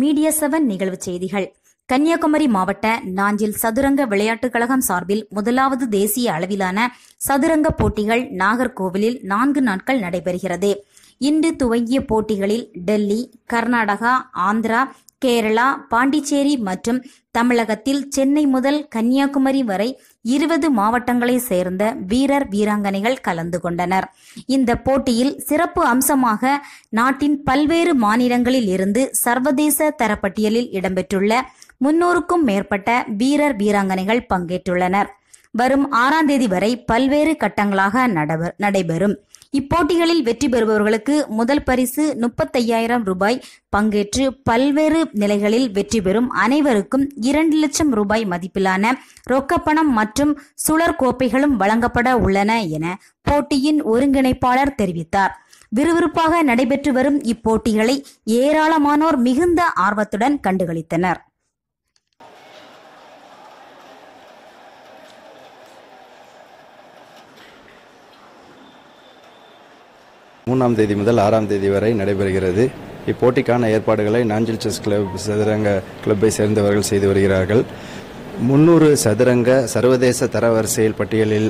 media seven நிகழ்வு செய்திகள் கன்னியாகுமரி மாவட்ட நாஞ்சில் சதுரங்க விளையாட்டுக் கழகம் சார்பில் முதலாவது தேசிய அளவிலான சதுரங்க போட்டிகள் நாகர்கோவிலில் நான்கு நாட்கள் நடைபெறுகிறது இன்று துவங்கிய போட்டிகளில் டெல்லி கர்நாடகா ஆந்திரா கேரளா பாண்டிச்சேரி மற்றும் தமிழகத்தில் சென்னை முதல் கன்னியாகுமரி வரை இருபது மாவட்டங்களை சேர்ந்த வீரர் வீராங்கனைகள் கலந்து கொண்டனர் இந்த போட்டியில் சிறப்பு அம்சமாக நாட்டின் பல்வேறு மாநிலங்களில் இருந்து சர்வதேச தரப்பட்டியலில் இடம்பெற்றுள்ள முன்னூறுக்கும் மேற்பட்ட வீரர் வீராங்கனைகள் பங்கேற்றுள்ளனர் வரும் ஆறாம் தேதி வரை பல்வேறு கட்டங்களாக நடைபெறும் இப்போட்டிகளில் வெற்றி பெறுபவர்களுக்கு முதல் பரிசு முப்பத்தையாயிரம் ரூபாய் பங்கேற்று பல்வேறு நிலைகளில் வெற்றி பெறும் அனைவருக்கும் இரண்டு லட்சம் ரூபாய் மதிப்பிலான ரொக்கப்பணம் மற்றும் சுழற் கோப்பைகளும் வழங்கப்பட உள்ளன என போட்டியின் ஒருங்கிணைப்பாளர் தெரிவித்தார் விறுவிறுப்பாக நடைபெற்று வரும் இப்போட்டிகளை ஏராளமானோர் மிகுந்த ஆர்வத்துடன் கண்டுகளித்தனர் மூணாம் தேதி முதல் ஆறாம் தேதி வரை நடைபெறுகிறது இப்போட்டிக்கான ஏற்பாடுகளை நாஞ்சில் செஸ் கிளப் சதுரங்க கிளப்பை சேர்ந்தவர்கள் செய்து வருகிறார்கள் முன்னூறு சதுரங்க சர்வதேச தரவரிசையில் பட்டியலில்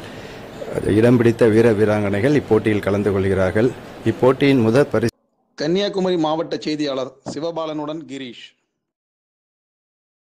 இடம் பிடித்த வீர வீராங்கனைகள் இப்போட்டியில் கலந்து கொள்கிறார்கள் இப்போட்டியின் முதல் பரிசு கன்னியாகுமரி மாவட்ட செய்தியாளர் சிவபாலனுடன் கிரீஷ்